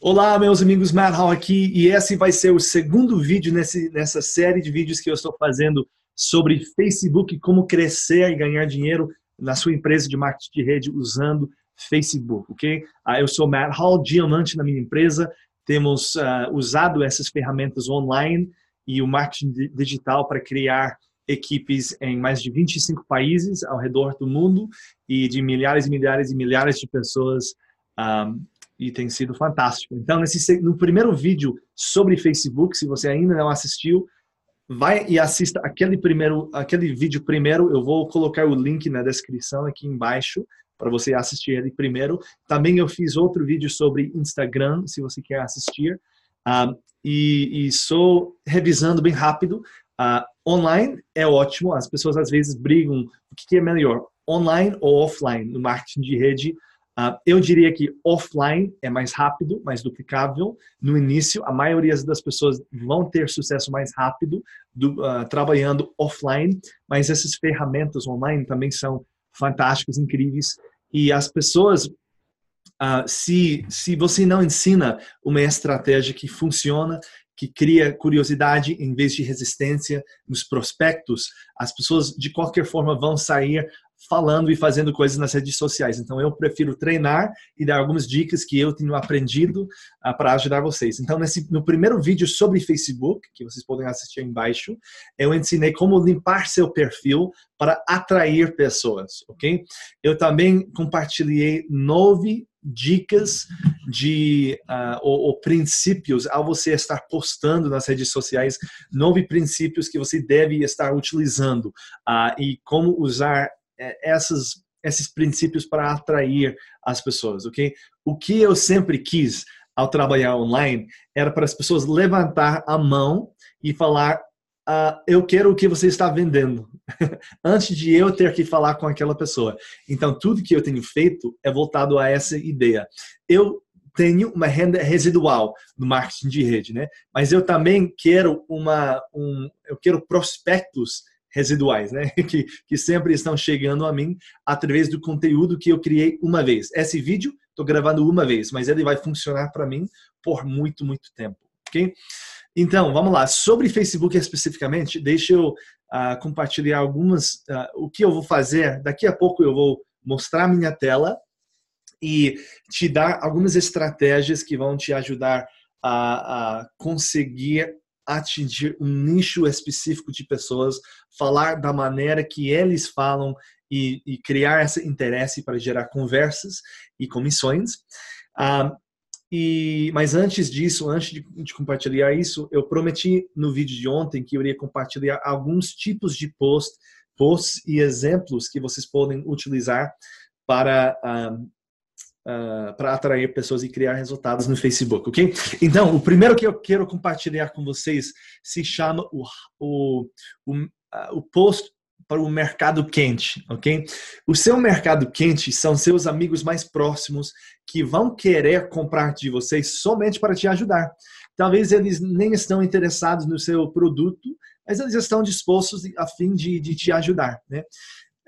Olá, meus amigos, Hall aqui, e esse vai ser o segundo vídeo nesse, nessa série de vídeos que eu estou fazendo sobre Facebook, como crescer e ganhar dinheiro na sua empresa de marketing de rede usando Facebook, ok? Ah, eu sou Matt Hall, diamante na minha empresa, temos uh, usado essas ferramentas online e o marketing digital para criar equipes em mais de 25 países ao redor do mundo e de milhares e milhares e milhares de pessoas um, ah, e tem sido fantástico. Então, nesse, no primeiro vídeo sobre Facebook, se você ainda não assistiu, vai e assista aquele primeiro, aquele vídeo primeiro. Eu vou colocar o link na descrição aqui embaixo para você assistir ele primeiro. Também eu fiz outro vídeo sobre Instagram, se você quer assistir. Um, ah, e, sou revisando bem rápido, uh, online é ótimo. As pessoas às vezes brigam o que é melhor, online ou offline no marketing de rede. Uh, eu diria que offline é mais rápido, mais duplicável. No início, a maioria das pessoas vão ter sucesso mais rápido do, uh, trabalhando offline, mas essas ferramentas online também são fantásticas, incríveis. E as pessoas, uh, se, se você não ensina uma estratégia que funciona, que cria curiosidade em vez de resistência nos prospectos, as pessoas de qualquer forma vão sair falando e fazendo coisas nas redes sociais. Então eu prefiro treinar e dar algumas dicas que eu tenho aprendido uh, ah, para ajudar vocês. Então nesse no primeiro vídeo sobre Facebook, que vocês podem assistir embaixo, eu ensinei como limpar seu perfil para atrair pessoas, OK? Eu também compartilhei nove dicas de uh, ah, ou, ou, princípios ao você estar postando nas redes sociais nove princípios que você deve estar utilizando uh, e como usar é, essas, esses princípios para atrair as pessoas, ok? O que eu sempre quis ao trabalhar online era para as pessoas levantar a mão e falar ah, eu quero o que você está vendendo, antes de eu ter que falar com aquela pessoa. Então, tudo que eu tenho feito é voltado a essa ideia. Eu tenho uma renda residual no marketing de rede, né? Mas eu também quero uma, um, eu quero prospectos residuais, né? Que, que sempre estão chegando a mim através do conteúdo que eu criei uma vez. Esse vídeo estou gravando uma vez, mas ele vai funcionar para mim por muito, muito tempo, ok? Então, vamos lá. Sobre Facebook especificamente, deixa eu uh, compartilhar algumas. Uh, o que eu vou fazer? Daqui a pouco eu vou mostrar minha tela e te dar algumas estratégias que vão te ajudar a, a conseguir atingir um nicho específico de pessoas, falar da maneira que eles falam e, e criar esse interesse para gerar conversas e comissões. Ah, e, mas antes disso, antes de, de, compartilhar isso, eu prometi no vídeo de ontem que eu iria compartilhar alguns tipos de post, posts e exemplos que vocês podem utilizar para ah, uh, ah, para atrair pessoas e criar resultados no Facebook, ok? Então, o primeiro que eu quero compartilhar com vocês se chama o, o, o, uh, o post para o mercado quente, ok? O seu mercado quente são seus amigos mais próximos que vão querer comprar de vocês somente para te ajudar. Talvez eles nem estão interessados no seu produto, mas eles estão dispostos a fim de, de te ajudar, né?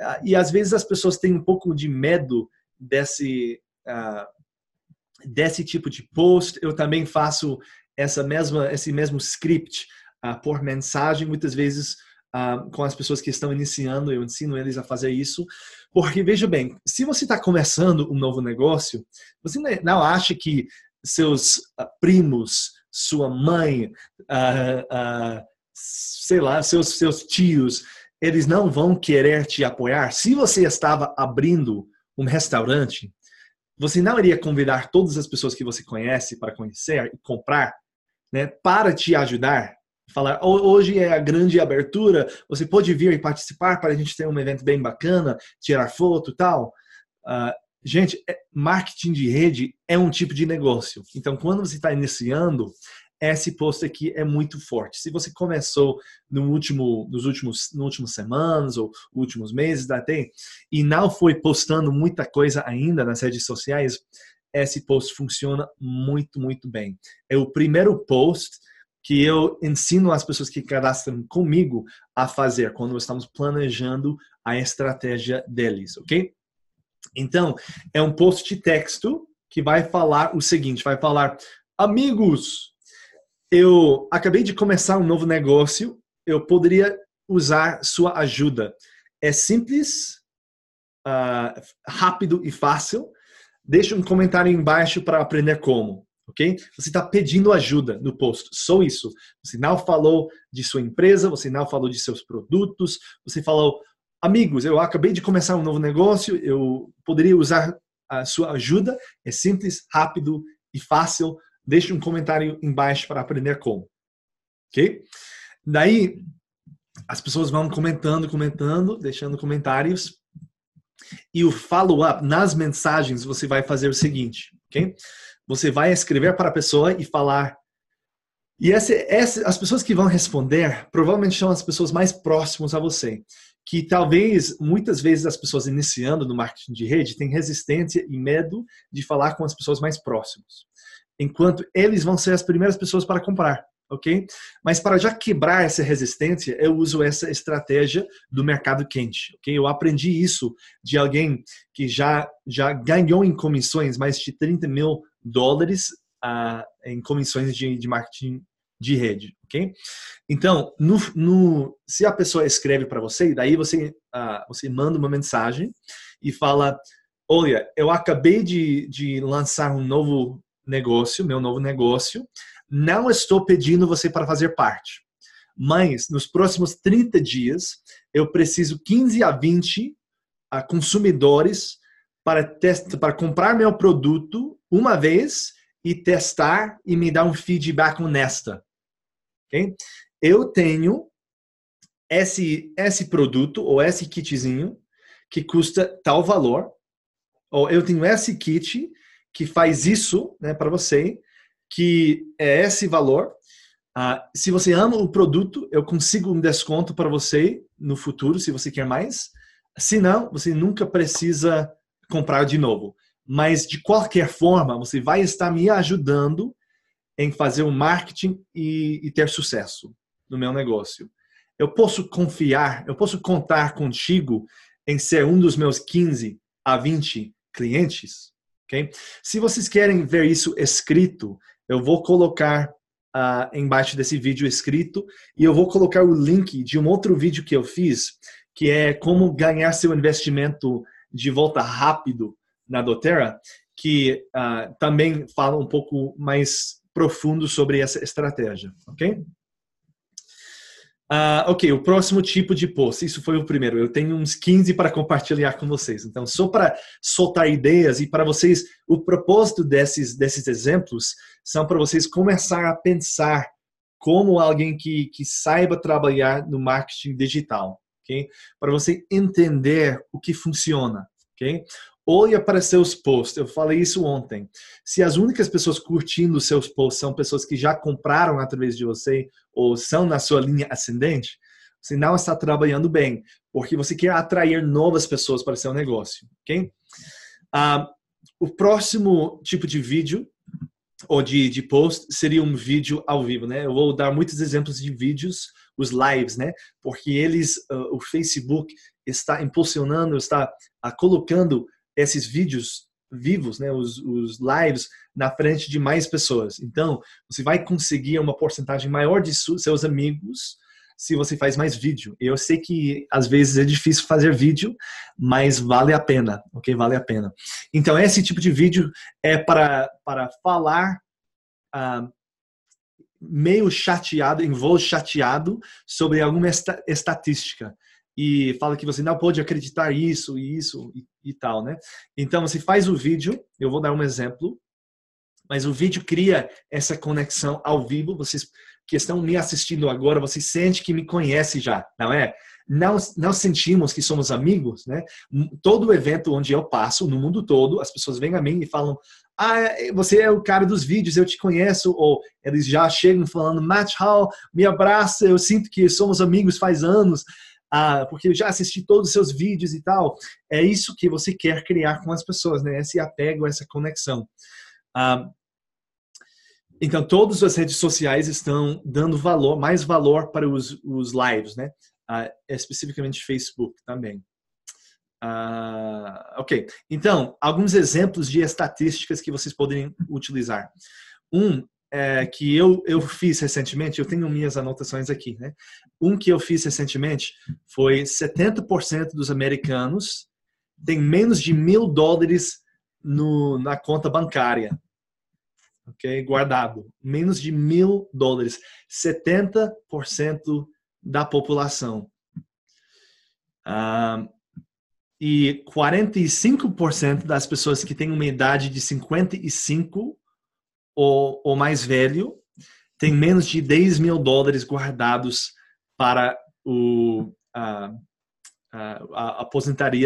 Ah, e às vezes as pessoas têm um pouco de medo desse ah, desse tipo de post. Eu também faço essa mesma, esse mesmo script uh, por mensagem, muitas vezes uh, com as pessoas que estão iniciando, eu ensino eles a fazer isso. Porque, veja bem, se você está começando um novo negócio, você não é, acha que seus primos, sua mãe, sei lá, seus, seus tios, eles não vão querer te apoiar. Se você estava abrindo um restaurante, você não iria convidar todas as pessoas que você conhece para conhecer e comprar, né, para te ajudar? Falar, hoje é a grande abertura, você pode vir e participar para a gente ter um evento bem bacana, tirar foto e tal. Uh, gente, é, marketing de rede é um tipo de negócio. Então, quando você está iniciando, esse post aqui é muito forte. Se você começou no último, nos últimos, nos últimos semanas ou últimos meses até e não foi postando muita coisa ainda nas redes sociais, esse post funciona muito, muito bem. É o primeiro post que eu ensino as pessoas que cadastram comigo a fazer quando estamos planejando a estratégia deles, ok? Então, é um post de texto que vai falar o seguinte: vai falar, amigos, eu acabei de começar um novo negócio, eu poderia usar sua ajuda. É simples, uh, rápido e fácil. Deixe um comentário embaixo para aprender como, ok? Você está pedindo ajuda no post, só isso. Você não falou de sua empresa, você não falou de seus produtos, você falou, amigos, eu acabei de começar um novo negócio, eu poderia usar a sua ajuda. É simples, rápido e fácil Deixe um comentário embaixo para aprender como. Ok? Daí, as pessoas vão comentando, comentando, deixando comentários. E o follow-up, nas mensagens, você vai fazer o seguinte, ok? Você vai escrever para a pessoa e falar. E essa, essa, as pessoas que vão responder provavelmente são as pessoas mais próximas a você. Que talvez, muitas vezes, as pessoas iniciando no marketing de rede têm resistência e medo de falar com as pessoas mais próximas enquanto eles vão ser as primeiras pessoas para comprar, ok? Mas para já quebrar essa resistência, eu uso essa estratégia do mercado quente, ok? Eu aprendi isso de alguém que já, já ganhou em comissões mais de 30 mil dólares uh, em comissões de, de marketing de rede, ok? Então, no, no, se a pessoa escreve para você, daí você, uh, você manda uma mensagem e fala, olha, eu acabei de, de lançar um novo negócio, meu novo negócio. Não estou pedindo você para fazer parte, mas nos próximos 30 dias eu preciso 15 a 20 ah, consumidores para, testar para comprar meu produto uma vez e testar e me dar um feedback honesta. Okay? Eu tenho esse, esse produto ou esse kitzinho que custa tal valor, ou eu tenho esse kit que faz isso né, para você, que é esse valor. Ah, se você ama o produto, eu consigo um desconto para você no futuro, se você quer mais. Se não, você nunca precisa comprar de novo. Mas, de qualquer forma, você vai estar me ajudando em fazer o um marketing e, e ter sucesso no meu negócio. Eu posso confiar, eu posso contar contigo em ser um dos meus 15 a 20 clientes? Okay? Se vocês querem ver isso escrito, eu vou colocar uh, embaixo desse vídeo escrito e eu vou colocar o link de um outro vídeo que eu fiz, que é como ganhar seu investimento de volta rápido na Doterra, que uh, também fala um pouco mais profundo sobre essa estratégia, Uh, ok, o próximo tipo de post, isso foi o primeiro. Eu tenho uns 15 para compartilhar com vocês. Então, só para soltar ideias e para vocês, o propósito desses, desses exemplos são para vocês começar a pensar como alguém que, que saiba trabalhar no marketing digital, ok? Para você entender o que funciona, ok? olha para seus posts. Eu falei isso ontem. Se as únicas pessoas curtindo seus posts são pessoas que já compraram através de você ou são na sua linha ascendente, você não está trabalhando bem, porque você quer atrair novas pessoas para seu negócio, ok? Uh, o próximo tipo de vídeo ou de, de post seria um vídeo ao vivo, né? Eu vou dar muitos exemplos de vídeos, os lives, né? Porque eles, uh, o Facebook está impulsionando, está uh, colocando esses vídeos vivos, né, os, os lives, na frente de mais pessoas. Então, você vai conseguir uma porcentagem maior de seus amigos se você faz mais vídeo. Eu sei que às vezes é difícil fazer vídeo, mas vale a pena, ok? Vale a pena. Então, esse tipo de vídeo é para, para falar ah, meio chateado, em voo chateado, sobre alguma esta, estatística e fala que você não pode acreditar isso e isso e, e, tal, né? Então você faz o vídeo, eu vou dar um exemplo, mas o vídeo cria essa conexão ao vivo, vocês que estão me assistindo agora, você sente que me conhece já, não é? Não, não sentimos que somos amigos, né? Todo evento onde eu passo, no mundo todo, as pessoas vêm a mim e falam: ah, você é o cara dos vídeos, eu te conheço, ou eles já chegam falando, Matt Hall, me abraça, eu sinto que somos amigos faz anos ah, porque eu já assisti todos os seus vídeos e tal. É isso que você quer criar com as pessoas, né? Esse apego, essa conexão. Ah, então, todas as redes sociais estão dando valor, mais valor para os, os lives, né? Ah, é especificamente Facebook também. Ah, ok, então, alguns exemplos de estatísticas que vocês podem utilizar. Um é, que eu, eu fiz recentemente, eu tenho minhas anotações aqui, né? Um que eu fiz recentemente foi 70% dos americanos têm menos de mil dólares no, na conta bancária, ok? Guardado. Menos de mil dólares. 70% da população. Ah, e 45% das pessoas que têm uma idade de 55 o, o mais velho tem menos de 10 mil dólares guardados para o, a, a, a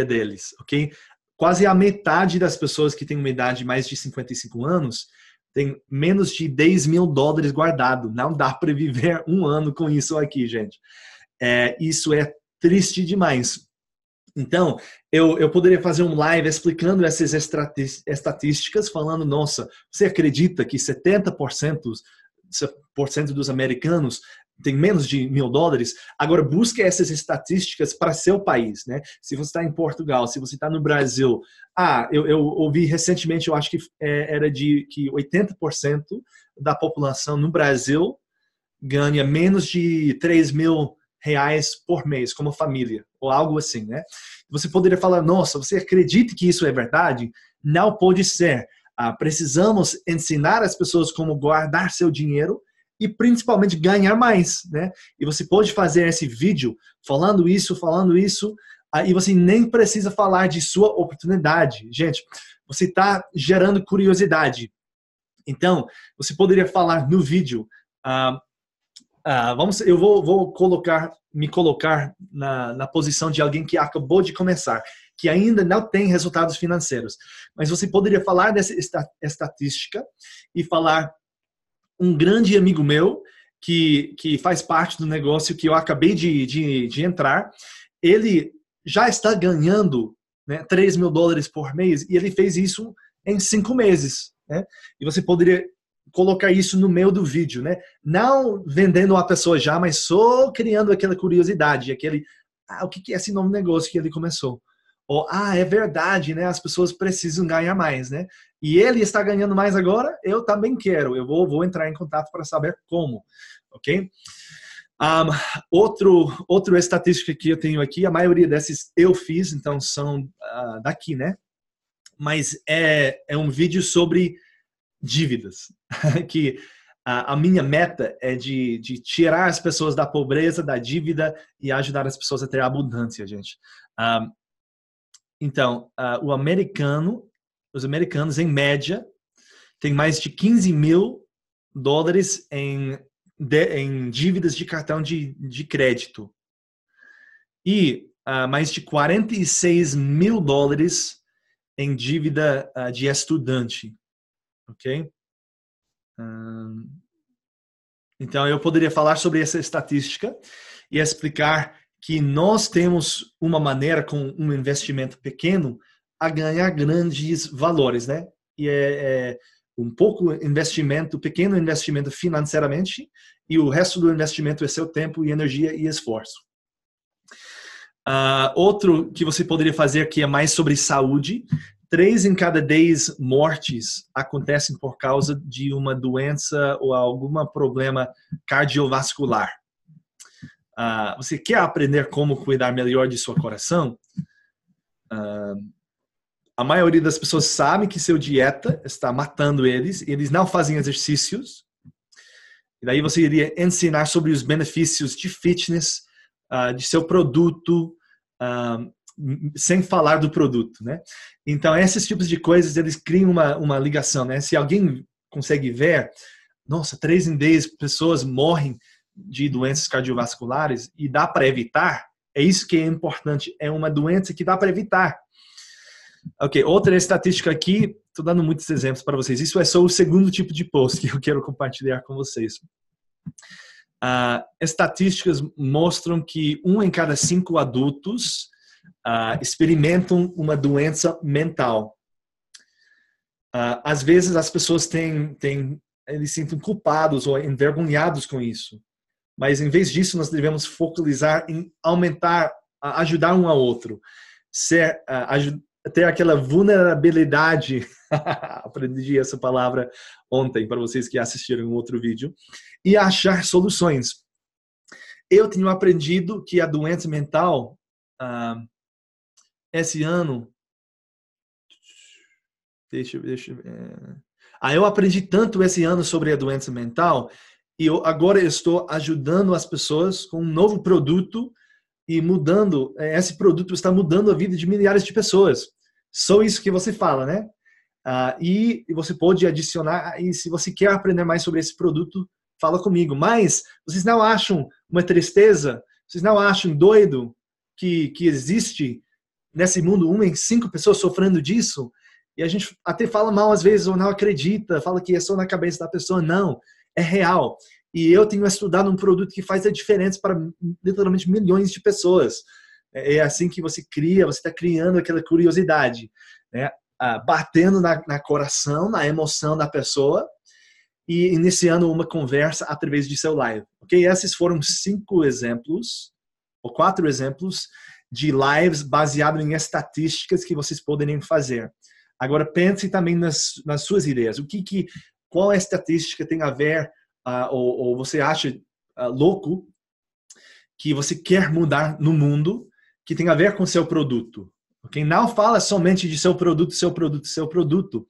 deles, ok? Quase a metade das pessoas que têm uma idade mais de 55 anos tem menos de 10 mil dólares guardado. Não dá para viver um ano com isso aqui, gente. É, isso é triste demais. Então, eu, eu poderia fazer um live explicando essas estatísticas, falando: nossa, você acredita que 70% dos americanos tem menos de mil dólares, agora busque essas estatísticas para seu país, né? Se você está em Portugal, se você está no Brasil, ah, eu, eu, ouvi recentemente, eu acho que é, era de que 80% da população no Brasil ganha menos de 3 mil reais por mês como família ou algo assim, né? Você poderia falar, nossa, você acredita que isso é verdade? Não pode ser. Ah, precisamos ensinar as pessoas como guardar seu dinheiro e principalmente ganhar mais, né? E você pode fazer esse vídeo falando isso, falando isso, aí ah, você nem precisa falar de sua oportunidade, gente. Você está gerando curiosidade. Então, você poderia falar no vídeo. Ah, ah, vamos, eu vou, vou colocar, me colocar na, na posição de alguém que acabou de começar, que ainda não tem resultados financeiros. Mas você poderia falar dessa estatística e falar um grande amigo meu que, que faz parte do negócio que eu acabei de, de, de entrar, ele já está ganhando né, 3 mil dólares por mês e ele fez isso em cinco meses. Né? E você poderia colocar isso no meio do vídeo, né? Não vendendo a pessoa já, mas só criando aquela curiosidade, aquele ah, o que é esse novo negócio que ele começou? Ou ah, é verdade, né? As pessoas precisam ganhar mais, né? E ele está ganhando mais agora, eu também quero. Eu vou, vou entrar em contato para saber como, ok? Um, outro, outra estatística que eu tenho aqui, a maioria dessas eu fiz, então são uh, daqui, né? Mas é, é um vídeo sobre dívidas, que a, a, minha meta é de, de tirar as pessoas da pobreza, da dívida e ajudar as pessoas a ter abundância, gente. Ah, então, uh, o americano, os americanos, em média, tem mais de 15 mil dólares em, de, em dívidas de cartão de, de crédito. E uh, mais de 46 mil dólares em dívida uh, de estudante ok? Então, eu poderia falar sobre essa estatística e explicar que nós temos uma maneira com um investimento pequeno a ganhar grandes valores, né? E é, é um pouco investimento, pequeno investimento financeiramente e o resto do investimento é seu tempo e energia e esforço. Uh, outro que você poderia fazer que é mais sobre saúde Três em cada dez mortes acontecem por causa de uma doença ou algum problema cardiovascular. Uh, você quer aprender como cuidar melhor de seu coração? Uh, a maioria das pessoas sabe que seu dieta está matando eles, eles não fazem exercícios. E daí você iria ensinar sobre os benefícios de fitness, uh, de seu produto, sem falar do produto, né? Então, esses tipos de coisas, eles criam uma, uma ligação, né? Se alguém consegue ver, nossa, três em dez pessoas morrem de doenças cardiovasculares e dá para evitar, é isso que é importante, é uma doença que dá para evitar. Ok, outra estatística aqui, estou dando muitos exemplos para vocês. Isso é só o segundo tipo de post que eu quero compartilhar com vocês. Uh, estatísticas mostram que um em cada cinco adultos uh, experimentam uma doença mental. Uh, às vezes as pessoas têm, têm, eles se sentem culpados ou envergonhados com isso. Mas em vez disso, nós devemos focalizar em aumentar, ajudar um ao outro, ser, uh, ter aquela vulnerabilidade. Aprendi essa palavra ontem para vocês que assistiram um outro vídeo e achar soluções. Eu tenho aprendido que a doença mental uh, esse ano. Deixa, deixa. Aí é. ah, eu aprendi tanto esse ano sobre a doença mental e eu agora estou ajudando as pessoas com um novo produto e mudando. É, esse produto está mudando a vida de milhares de pessoas. Só isso que você fala, né? Ah, e você pode adicionar. Ah, e se você quer aprender mais sobre esse produto, fala comigo. Mas vocês não acham uma tristeza? Vocês não acham doido que, que existe nesse mundo, uma em cinco pessoas sofrendo disso. E a gente até fala mal às vezes, ou não acredita, fala que é só na cabeça da pessoa. Não, é real. E eu tenho estudado um produto que faz a diferença para literalmente milhões de pessoas. É, é assim que você cria, você está criando aquela curiosidade, né? Ah, batendo na, na coração, na emoção da pessoa e iniciando uma conversa através de seu live. Ok? Esses foram cinco exemplos ou quatro exemplos de lives baseado em estatísticas que vocês poderiam fazer. Agora pense também nas, nas suas ideias. O que que qual estatística tem a ver uh, ou, ou, você acha uh, louco que você quer mudar no mundo que tem a ver com seu produto? Quem okay? não fala somente de seu produto, seu produto, seu produto.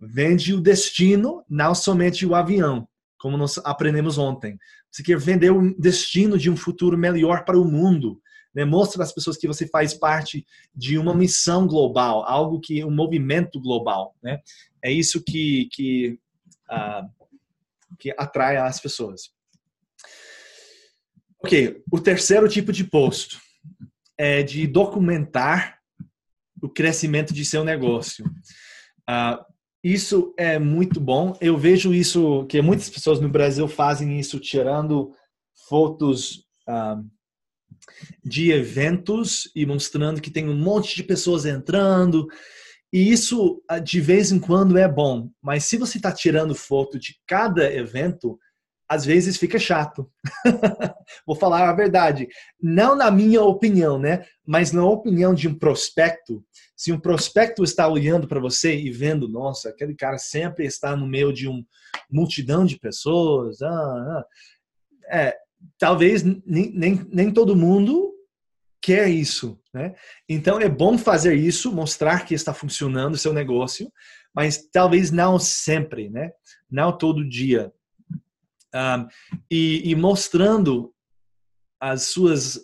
Vende o destino, não somente o avião, como nós aprendemos ontem. Você quer vender o destino de um futuro melhor para o mundo né? Mostra as pessoas que você faz parte de uma missão global, algo que um movimento global. Né? É isso que, que, uh, que atrai as pessoas. Ok, o terceiro tipo de post é de documentar o crescimento de seu negócio. Uh, isso é muito bom. Eu vejo isso que muitas pessoas no Brasil fazem isso tirando fotos ah, de eventos e mostrando que tem um monte de pessoas entrando. E isso ah, de vez em quando é bom, mas se você está tirando foto de cada evento, às vezes fica chato. Vou falar a verdade. Não na minha opinião, né? Mas na opinião de um prospecto. Se um prospecto está olhando para você e vendo, nossa, aquele cara sempre está no meio de uma multidão de pessoas. Ah, ah. É, talvez nem, nem, nem todo mundo quer isso, né? Então é bom fazer isso, mostrar que está funcionando o seu negócio, mas talvez não sempre, né? Não todo dia. Um, e, e, mostrando as suas.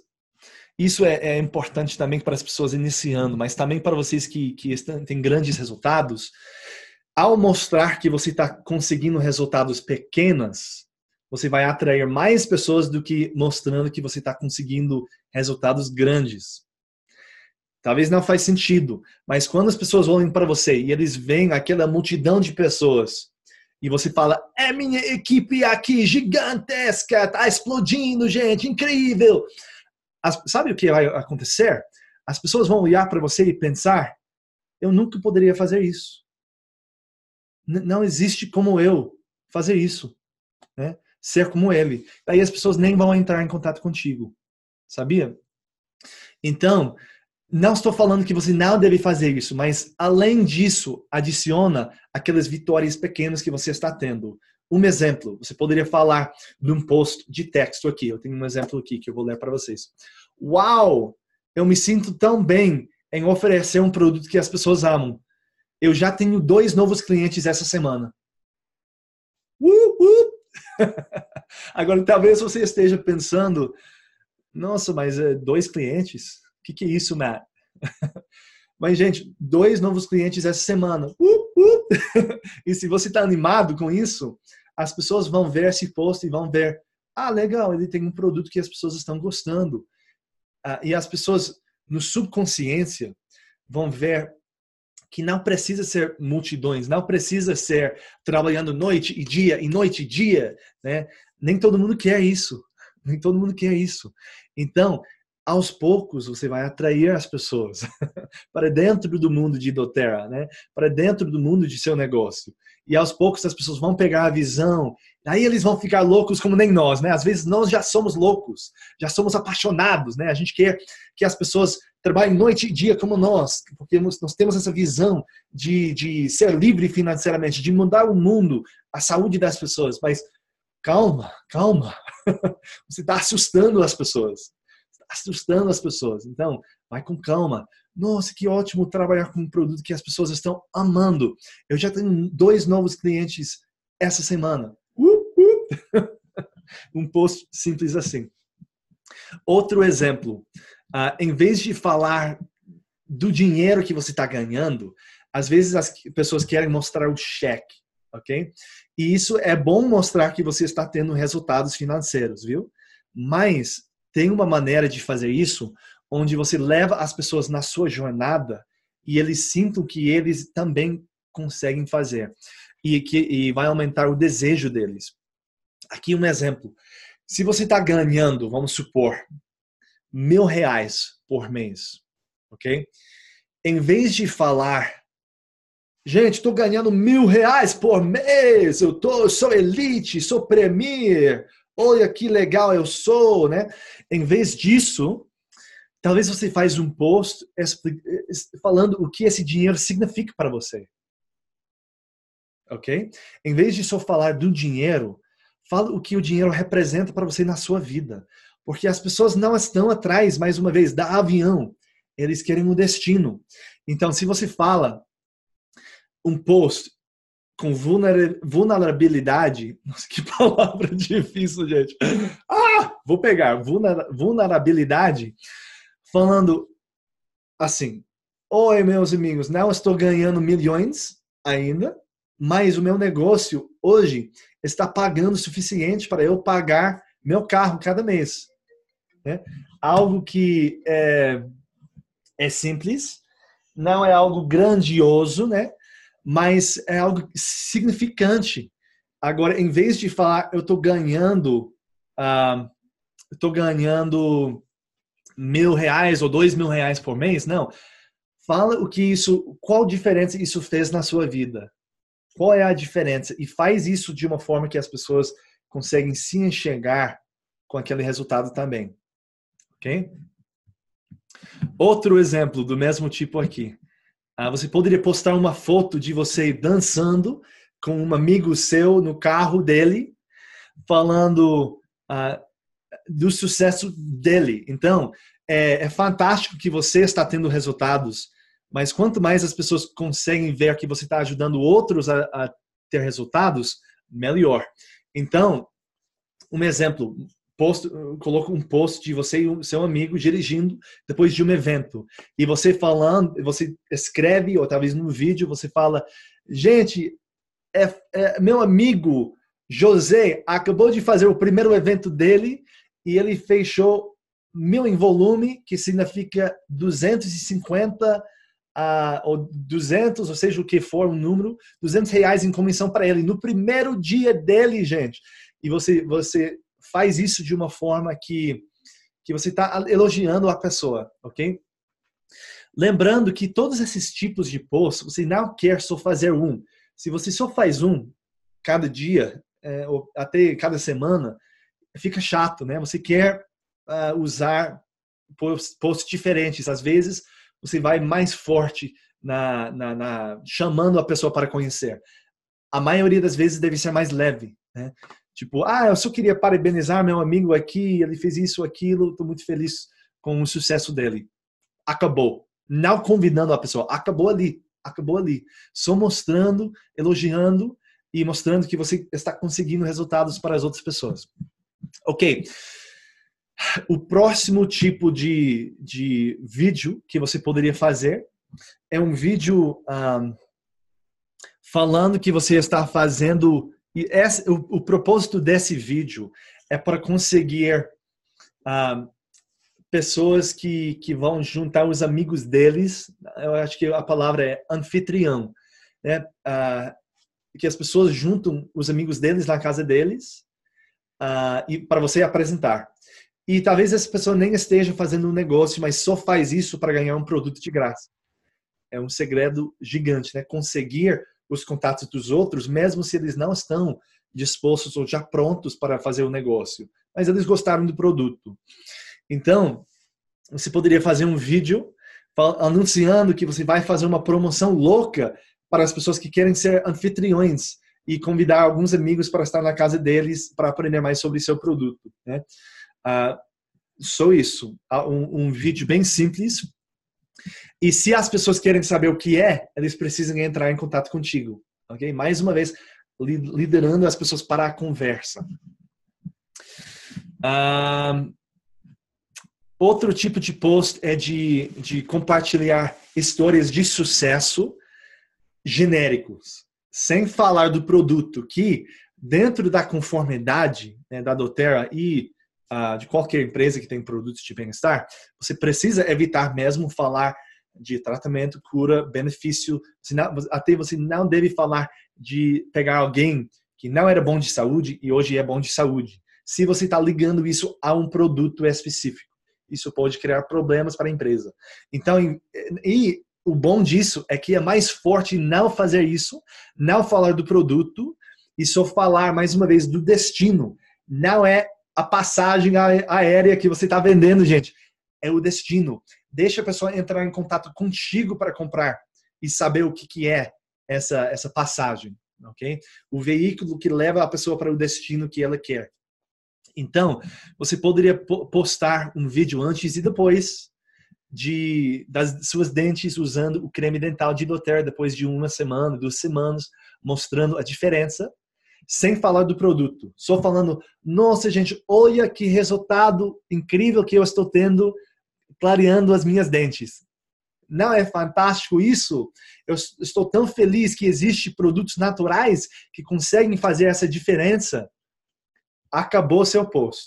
Isso é, é, importante também para as pessoas iniciando, mas também para vocês que, que estão, têm grandes resultados. Ao mostrar que você está conseguindo resultados pequenos, você vai atrair mais pessoas do que mostrando que você está conseguindo resultados grandes. Talvez não faz sentido, mas quando as pessoas olham para você e eles veem aquela multidão de pessoas e você fala: "É minha equipe aqui gigantesca, está explodindo, gente, incrível". As, sabe o que vai acontecer? As pessoas vão olhar para você e pensar: "Eu nunca poderia fazer isso. N não existe como eu fazer isso", né? ser como ele. Daí as pessoas nem vão entrar em contato contigo, sabia? Então, não estou falando que você não deve fazer isso, mas além disso, adiciona aquelas vitórias pequenas que você está tendo. Um exemplo, você poderia falar de um post de texto aqui. Eu tenho um exemplo aqui que eu vou ler para vocês. Uau! Eu me sinto tão bem em oferecer um produto que as pessoas amam. Eu já tenho dois novos clientes essa semana. Uh, uh! Agora, talvez você esteja pensando, nossa, mas é dois clientes? O que, que é isso, Matt? mas, gente, dois novos clientes essa semana. Uh, uh! e se você está animado com isso, as pessoas vão ver esse post e vão ver, ah, legal, ele tem um produto que as pessoas estão gostando. Ah, e as pessoas, no subconsciência, vão ver que não precisa ser multidões, não precisa ser trabalhando noite e dia e noite e dia, né? Nem todo mundo quer isso, nem todo mundo quer isso. Então, aos poucos você vai atrair as pessoas para dentro do mundo de doTERRA, né? Para dentro do mundo de seu negócio. E aos poucos as pessoas vão pegar a visão. Aí eles vão ficar loucos como nem nós, né? Às vezes nós já somos loucos, já somos apaixonados, né? A gente quer que as pessoas trabalhe noite e dia como nós, porque nós temos essa visão de, de ser livre financeiramente, de mudar o mundo, a saúde das pessoas. Mas calma, calma. Você está assustando as pessoas. Está assustando as pessoas. Então, vai com calma. Nossa, que ótimo trabalhar com um produto que as pessoas estão amando. Eu já tenho dois novos clientes essa semana. Uh, uh. um post simples assim. Outro exemplo uh, em vez de falar do dinheiro que você está ganhando, às vezes as pessoas querem mostrar o cheque, ok? E isso é bom mostrar que você está tendo resultados financeiros, viu? Mas tem uma maneira de fazer isso onde você leva as pessoas na sua jornada e eles sintam que eles também conseguem fazer e que e vai aumentar o desejo deles. Aqui um exemplo. Se você está ganhando, vamos supor, mil reais por mês, ok? Em vez de falar, gente, estou ganhando mil reais por mês, eu, tô, sou elite, sou premier, olha que legal eu sou, né? Em vez disso, talvez você faz um post falando o que esse dinheiro significa para você, ok? Em vez de só falar do dinheiro, fala o que o dinheiro representa para você na sua vida. Porque as pessoas não estão atrás, mais uma vez, da avião. Eles querem um destino. Então, se você fala um post com vulnerabilidade. Nossa, que palavra difícil, gente. Ah, vou pegar vulnerabilidade falando assim: Oi, meus amigos, não estou ganhando milhões ainda, mas o meu negócio hoje está pagando o suficiente para eu pagar meu carro cada mês. Né? Algo que é, é simples, não é algo grandioso, né? mas é algo significante. Agora, em vez de falar, eu estou ganhando, ah, estou ganhando mil reais ou dois mil reais por mês, não. Fala o que isso, qual diferença isso fez na sua vida? Qual é a diferença? E faz isso de uma forma que as pessoas conseguem se enxergar com aquele resultado também ok? Outro exemplo do mesmo tipo aqui. Ah, você poderia postar uma foto de você dançando com um amigo seu no carro dele, falando ah, do sucesso dele. Então, é, é fantástico que você está tendo resultados, mas quanto mais as pessoas conseguem ver que você está ajudando outros a, a ter resultados, melhor. Então, um exemplo post, coloca um post de você e seu amigo dirigindo depois de um evento e você falando, você escreve ou talvez no vídeo você fala, gente, é, é, meu amigo José acabou de fazer o primeiro evento dele e ele fechou mil em volume, que significa 250 uh, ah, ou 200, ou seja, o que for um número, 200 reais em comissão para ele no primeiro dia dele, gente. E você, você faz isso de uma forma que, que você está elogiando a pessoa, ok? Lembrando que todos esses tipos de posts, você não quer só fazer um. Se você só faz um cada dia, é, ou até cada semana, fica chato, né? Você quer uh, usar posts, posts diferentes. Às vezes, você vai mais forte na, na, na, chamando a pessoa para conhecer. A maioria das vezes deve ser mais leve. Né? Tipo, ah, eu só queria parabenizar meu amigo aqui, ele fez isso, aquilo, estou muito feliz com o sucesso dele. Acabou. Não convidando a pessoa, acabou ali, acabou ali. Só mostrando, elogiando e mostrando que você está conseguindo resultados para as outras pessoas. Ok. O próximo tipo de, de vídeo que você poderia fazer é um vídeo um, ah, falando que você está fazendo e esse, o, o, propósito desse vídeo é para conseguir ah, pessoas que, que vão juntar os amigos deles. Eu acho que a palavra é anfitrião. Né? Ah, que as pessoas juntam os amigos deles na casa deles ah, e para você apresentar. E talvez essa pessoa nem esteja fazendo um negócio, mas só faz isso para ganhar um produto de graça. É um segredo gigante, né? Conseguir os contatos dos outros, mesmo se eles não estão dispostos ou já prontos para fazer o negócio, mas eles gostaram do produto. Então, você poderia fazer um vídeo anunciando que você vai fazer uma promoção louca para as pessoas que querem ser anfitriões e convidar alguns amigos para estar na casa deles para aprender mais sobre seu produto. Né? Ah, só isso, ah, um, um vídeo bem simples e se as pessoas querem saber o que é, eles precisam entrar em contato contigo, ok? Mais uma vez, liderando as pessoas para a conversa. Um, outro tipo de post é de, de compartilhar histórias de sucesso genéricos, sem falar do produto, que dentro da conformidade né, da doTERRA e de qualquer empresa que tem produtos de bem-estar, você precisa evitar mesmo falar de tratamento, cura, benefício. até você não deve falar de pegar alguém que não era bom de saúde e hoje é bom de saúde. Se você está ligando isso a um produto específico, isso pode criar problemas para a empresa. Então, e, e o bom disso é que é mais forte não fazer isso, não falar do produto e só falar mais uma vez do destino. Não é a passagem aérea que você está vendendo, gente. É o destino. Deixa a pessoa entrar em contato contigo para comprar e saber o que, que é essa, essa passagem, ok? O veículo que leva a pessoa para o destino que ela quer. Então, você poderia postar um vídeo antes e depois de das suas dentes usando o creme dental de Doterra depois de uma semana, duas semanas, mostrando a diferença sem falar do produto, só falando, nossa gente, olha que resultado incrível que eu estou tendo clareando as minhas dentes. Não é fantástico isso? Eu estou tão feliz que existem produtos naturais que conseguem fazer essa diferença. Acabou seu post.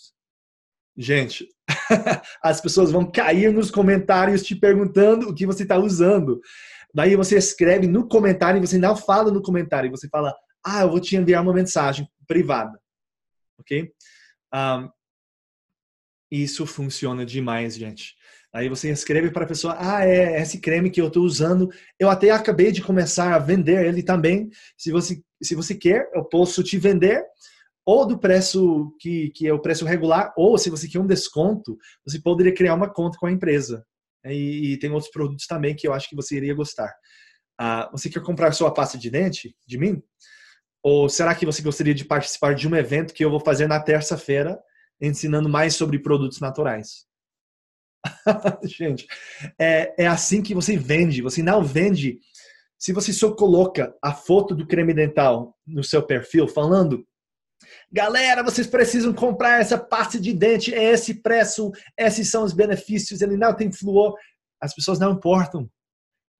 Gente, as pessoas vão cair nos comentários te perguntando o que você está usando. Daí você escreve no comentário e você não fala no comentário, você fala: ah, eu vou te enviar uma mensagem privada, ok? Um, isso funciona demais, gente. Aí você escreve para a pessoa, ah, é, é esse creme que eu estou usando, eu até acabei de começar a vender ele também. Se você, se você quer, eu posso te vender ou do preço que, que é o preço regular, ou se você quer um desconto, você poderia criar uma conta com a empresa. É, e, e tem outros produtos também que eu acho que você iria gostar. Ah, você quer comprar sua pasta de dente de mim? Ou será que você gostaria de participar de um evento que eu vou fazer na terça-feira, ensinando mais sobre produtos naturais? Gente, é, é assim que você vende. Você não vende se você só coloca a foto do creme dental no seu perfil falando Galera, vocês precisam comprar essa parte de dente, é esse preço, esses são os benefícios, ele não tem flúor. As pessoas não importam.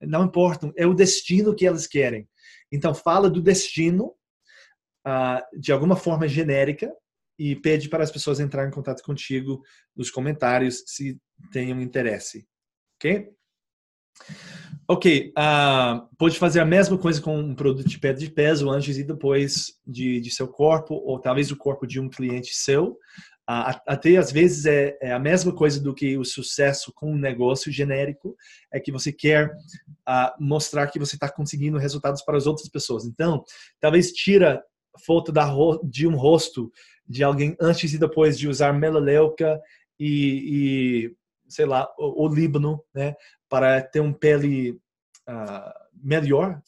Não importam, é o destino que elas querem. Então fala do destino uh, de alguma forma genérica e pede para as pessoas entrarem em contato contigo nos comentários se tenham interesse. Ok? Ok, uh, pode fazer a mesma coisa com um produto de perda de peso antes e depois de, de seu corpo, ou talvez o corpo de um cliente seu. Uh, até às vezes é, é, a mesma coisa do que o sucesso com um negócio genérico, é que você quer uh, mostrar que você está conseguindo resultados para as outras pessoas. Então, talvez tira foto da, de um rosto de alguém antes e depois de usar melaleuca e, e sei lá, o, o, Líbano, né, para ter um pele uh, melhor.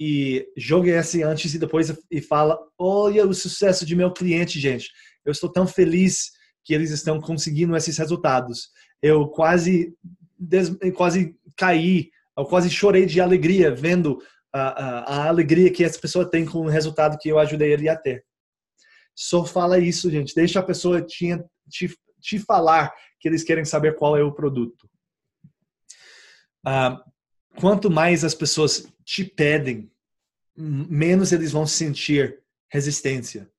E jogue esse antes e depois e fala: Olha o sucesso de meu cliente, gente. Eu estou tão feliz que eles estão conseguindo esses resultados. Eu quase, des, quase caí, eu quase chorei de alegria vendo a, a, a alegria que essa pessoa tem com o resultado que eu ajudei ele a ter. Só fala isso, gente. Deixa a pessoa te, te, te falar que eles querem saber qual é o produto. Ah, quanto mais as pessoas te pedem, menos eles vão sentir resistência.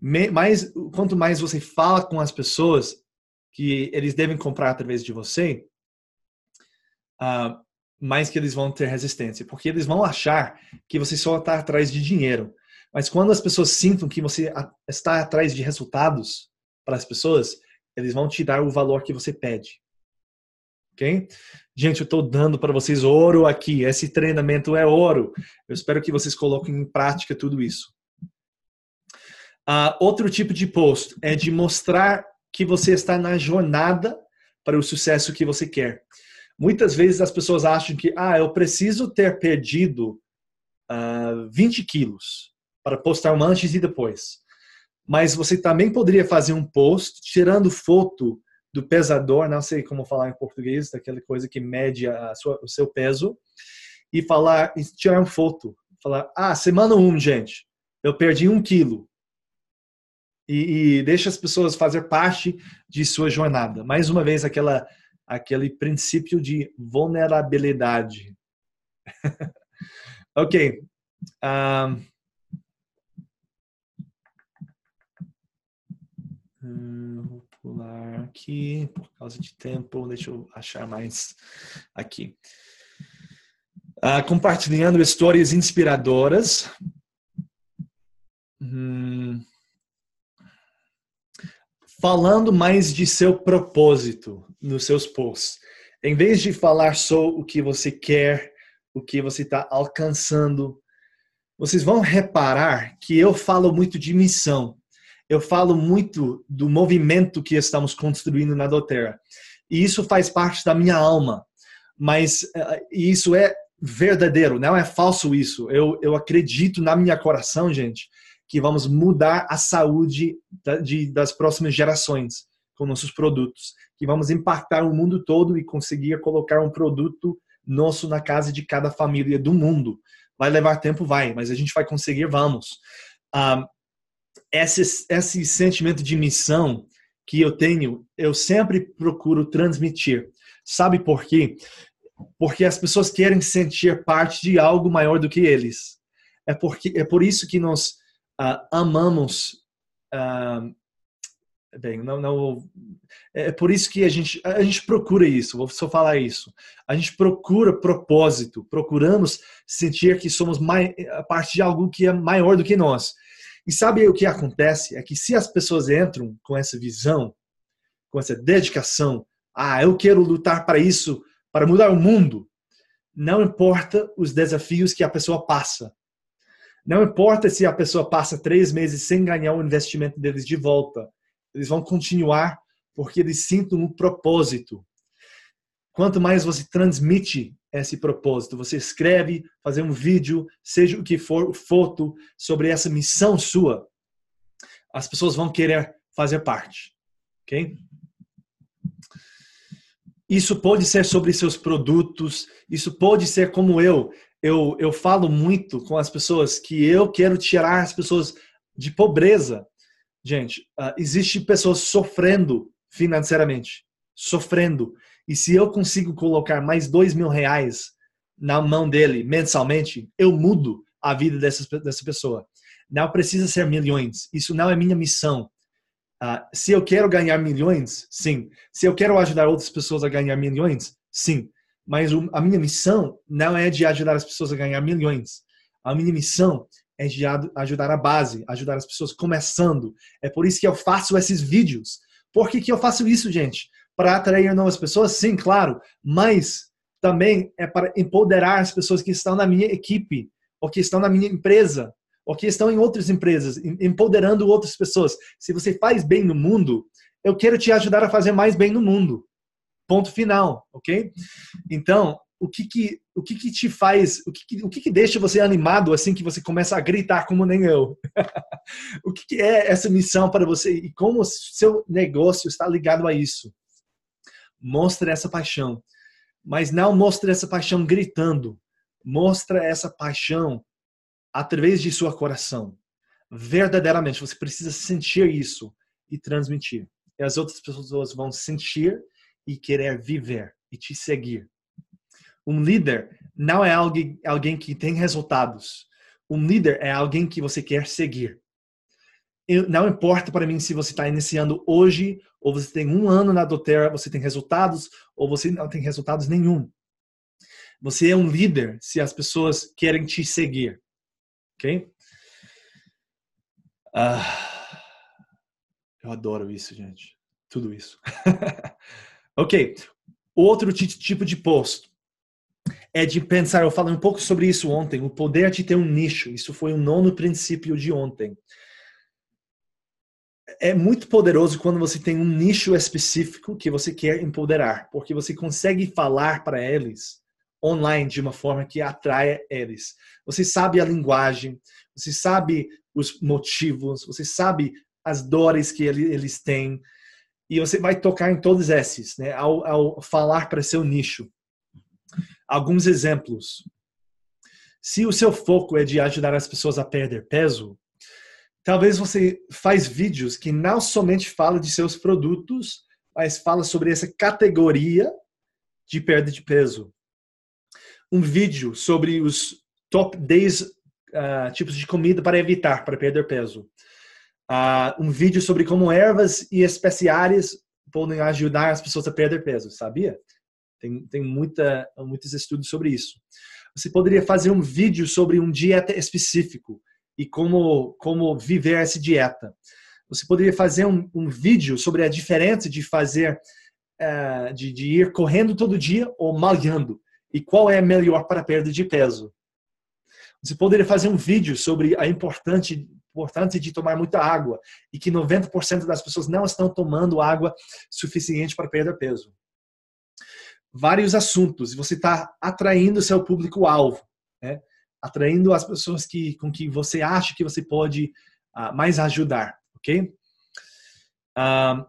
Mais, quanto mais você fala com as pessoas que eles devem comprar através de você, ah, mais que eles vão ter resistência, porque eles vão achar que você só está atrás de dinheiro. Mas quando as pessoas sintam que você está atrás de resultados para as pessoas, eles vão te dar o valor que você pede. Ok? Gente, eu estou dando para vocês ouro aqui. Esse treinamento é ouro. Eu espero que vocês coloquem em prática tudo isso. Uh, outro tipo de post é de mostrar que você está na jornada para o sucesso que você quer. Muitas vezes as pessoas acham que, ah, eu preciso ter perdido uh, ah, 20 quilos para postar um antes e depois. Mas você também poderia fazer um post tirando foto do pesador, não sei como falar em português, daquela coisa que mede a sua, o seu peso, e falar, e tirar uma foto. Falar, ah, semana 1, um, gente, eu perdi um quilo. E, e deixa as pessoas fazer parte de sua jornada. Mais uma vez, aquela aquele princípio de vulnerabilidade. ok. Um... Vou pular aqui por causa de tempo. Deixa eu achar mais aqui. Ah, compartilhando histórias inspiradoras. Hum. Falando mais de seu propósito nos seus posts. Em vez de falar só o que você quer, o que você está alcançando, vocês vão reparar que eu falo muito de missão. Eu falo muito do movimento que estamos construindo na Doterra. E isso faz parte da minha alma. Mas eh, isso é verdadeiro, não é falso isso. Eu, eu acredito na minha coração, gente, que vamos mudar a saúde da, de, das próximas gerações com nossos produtos que vamos impactar o mundo todo e conseguir colocar um produto nosso na casa de cada família do mundo. Vai levar tempo? Vai, mas a gente vai conseguir, vamos. Um, ah, esse, esse sentimento de missão que eu tenho, eu sempre procuro transmitir. Sabe por quê? Porque as pessoas querem sentir parte de algo maior do que eles. É, porque, é por isso que nós uh, amamos uh, bem, não, não é, é por isso que a gente a gente procura isso. Vou só falar isso. A gente procura propósito, procuramos sentir que somos mais, a parte de algo que é maior do que nós. E sabe o que acontece? É que se as pessoas entram com essa visão, com essa dedicação, ah, eu quero lutar para isso, para mudar o mundo, não importa os desafios que a pessoa passa. Não importa se a pessoa passa três meses sem ganhar o investimento deles de volta eles vão continuar porque eles sentem um propósito. Quanto mais você transmite esse propósito, você escreve, fazer um vídeo, seja o que for, foto sobre essa missão sua, as pessoas vão querer fazer parte, ok? Isso pode ser sobre seus produtos, isso pode ser como eu. Eu, eu falo muito com as pessoas que eu quero tirar as pessoas de pobreza gente, uh, existe pessoas sofrendo financeiramente, sofrendo. E se eu consigo colocar mais dois mil reais na mão dele mensalmente, eu mudo a vida dessa dessa pessoa. Não precisa ser milhões. Isso não é minha missão. Uh, se eu quero ganhar milhões, sim. Se eu quero ajudar outras pessoas a ganhar milhões, sim. Mas a minha missão não é de ajudar as pessoas a ganhar milhões. A minha missão é de ajudar a base, ajudar as pessoas começando. É por isso que eu faço esses vídeos. Por que, que eu faço isso, gente? Para atrair novas pessoas? Sim, claro. Mas também é para empoderar as pessoas que estão na minha equipe, ou que estão na minha empresa, ou que estão em outras empresas, empoderando outras pessoas. Se você faz bem no mundo, eu quero te ajudar a fazer mais bem no mundo. Ponto final, ok? Então, o que, que o que, que te faz, o, que, o que, que deixa você animado assim que você começa a gritar como nem eu? o que, que é essa missão para você e como seu negócio está ligado a isso? Mostre essa paixão, mas não mostre essa paixão gritando. mostre essa paixão através de seu coração. Verdadeiramente, você precisa sentir isso e transmitir. E as outras pessoas vão sentir e querer viver e te seguir um líder não é alguém, alguém que tem resultados. Um líder é alguém que você quer seguir. Eu, não importa para mim se você está iniciando hoje, ou você tem um ano na doTERRA, você tem resultados, ou você não tem resultados nenhum. Você é um líder se as pessoas querem te seguir. Ok? Ah, eu adoro isso, gente. Tudo isso. ok. Outro tipo de post é de pensar, eu falei um pouco sobre isso ontem, o poder é de ter um nicho. Isso foi o nono princípio de ontem. É muito poderoso quando você tem um nicho específico que você quer empoderar, porque você consegue falar para eles online de uma forma que atraia eles. Você sabe a linguagem, você sabe os motivos, você sabe as dores que eles têm, e você vai tocar em todos esses, né, ao, ao falar para seu nicho. Alguns exemplos. Se o seu foco é de ajudar as pessoas a perder peso, talvez você faz vídeos que não somente fala de seus produtos, mas fala sobre essa categoria de perda de peso. Um vídeo sobre os top 10 uh, ah, tipos de comida para evitar, para perder peso. Uh, um vídeo sobre como ervas e especiarias podem ajudar as pessoas a perder peso, sabia? Tem, tem muita, muitos estudos sobre isso. Você poderia fazer um vídeo sobre um dieta específico e como, como viver essa dieta. Você poderia fazer um, um vídeo sobre a diferença de fazer, uh, de, de ir correndo todo dia ou malhando e qual é melhor para perda de peso. Você poderia fazer um vídeo sobre a importante importante de tomar muita água e que 90% das pessoas não estão tomando água suficiente para perder peso vários assuntos e você está atraindo seu público-alvo, né? atraindo as pessoas que, com que você acha que você pode uh, mais ajudar, ok? Uh,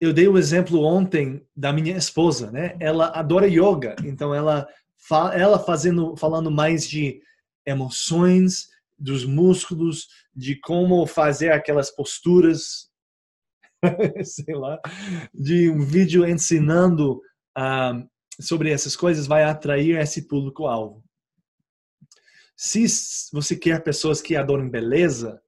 eu dei o um exemplo ontem da minha esposa, né? Ela adora yoga, então ela ela fazendo falando mais de emoções, dos músculos, de como fazer aquelas posturas, sei lá, de um vídeo ensinando a ah, sobre essas coisas vai atrair esse público-alvo. Se você quer pessoas que adoram beleza,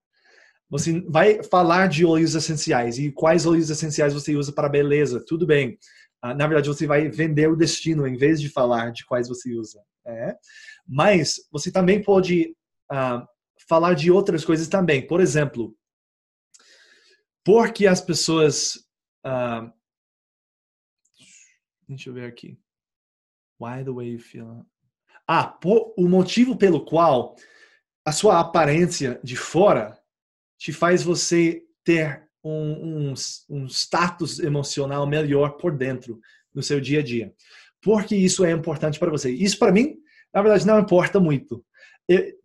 você vai falar de óleos essenciais e quais óleos essenciais você usa para beleza, tudo bem. Ah, na verdade, você vai vender o destino em vez de falar de quais você usa. É. Mas você também pode uh, falar de outras coisas também. Por exemplo, por que as pessoas. Uh, deixa eu ver aqui. Why the way you feel. Ah, o motivo pelo qual a sua aparência de fora te faz você ter um, um, um status emocional melhor por dentro no seu dia a dia. Porque isso é importante para você. Isso para mim, na verdade, não importa muito.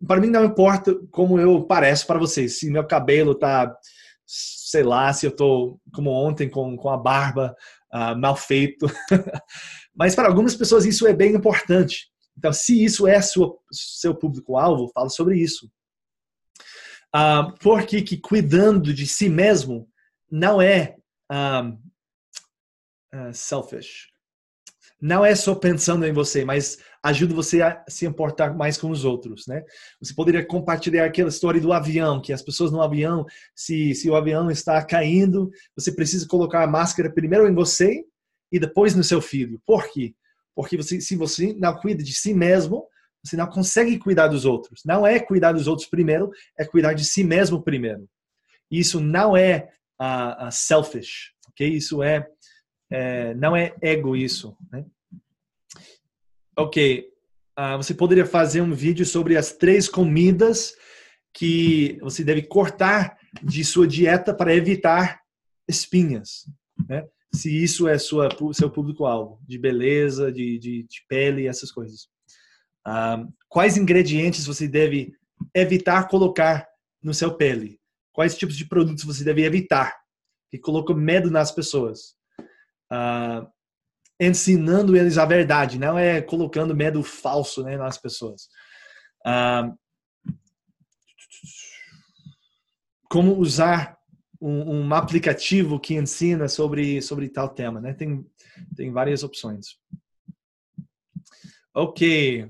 Para mim não importa como eu pareço para vocês. Se meu cabelo tá, sei lá, se eu tô como ontem com, com a barba uh, mal feito. Mas para algumas pessoas isso é bem importante. Então, se isso é sua, seu público-alvo, fala sobre isso. Ah, porque que cuidando de si mesmo não é um, uh, ah, ah, selfish. Não é só pensando em você, mas ajuda você a se importar mais com os outros, né? Você poderia compartilhar aquela história do avião, que as pessoas no avião, se, se o avião está caindo, você precisa colocar a máscara primeiro em você e depois no seu filho. Por quê? Porque você, se você não cuida de si mesmo, você não consegue cuidar dos outros. Não é cuidar dos outros primeiro, é cuidar de si mesmo primeiro. Isso não é uh, uh, selfish, ok? Isso é, é, não é ego isso, né? Ok, uh, você poderia fazer um vídeo sobre as três comidas que você deve cortar de sua dieta para evitar espinhas, né? se isso é sua, seu público-alvo, de beleza, de, de, de, pele, essas coisas. Um, ah, quais ingredientes você deve evitar colocar no seu pele? Quais tipos de produtos você deve evitar? Que colocam medo nas pessoas. Uh, ensinando eles a verdade, não é colocando medo falso né, nas pessoas. Ah, como usar um, um, aplicativo que ensina sobre, sobre tal tema, né? Tem, tem várias opções. Ok.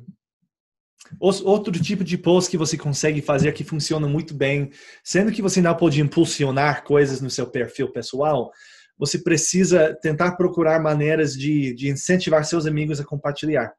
Outro tipo de post que você consegue fazer que funciona muito bem, sendo que você não pode impulsionar coisas no seu perfil pessoal, você precisa tentar procurar maneiras de, de incentivar seus amigos a compartilhar.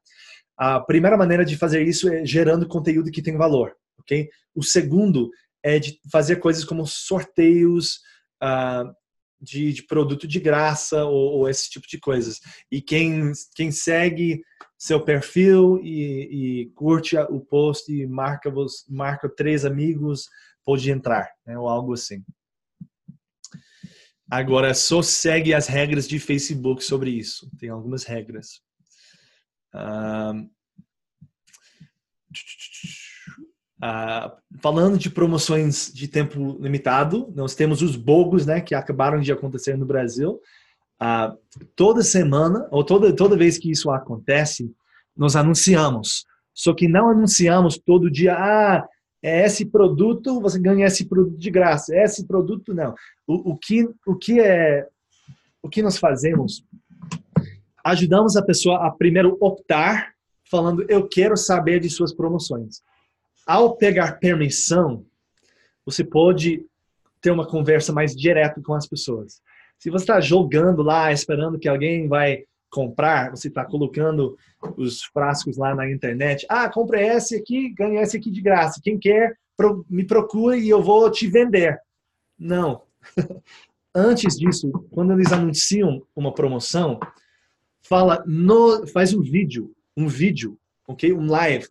A primeira maneira de fazer isso é gerando conteúdo que tem valor, ok? O segundo é de fazer coisas como sorteios uh, de, de, produto de graça ou, ou, esse tipo de coisas. E quem, quem segue seu perfil e, e curte o post e marca, marca três amigos pode entrar, né? ou algo assim. Agora, só segue as regras de Facebook sobre isso. Tem algumas regras. Um, ah, Uh, falando de promoções de tempo limitado, nós temos os bogos, né, que acabaram de acontecer no Brasil. Uh, toda semana ou toda toda vez que isso acontece, nós anunciamos. Só que não anunciamos todo dia. Ah, é esse produto você ganha esse produto de graça. É esse produto não. O, o que o que é o que nós fazemos? Ajudamos a pessoa a primeiro optar, falando eu quero saber de suas promoções ao pegar permissão, você pode ter uma conversa mais direta com as pessoas. Se você está jogando lá, esperando que alguém vai comprar, você está colocando os frascos lá na internet. Ah, compre esse aqui, ganhe esse aqui de graça. Quem quer, me procure e eu vou te vender. Não. Antes disso, quando eles anunciam uma promoção, fala no, faz um vídeo, um vídeo, ok, um live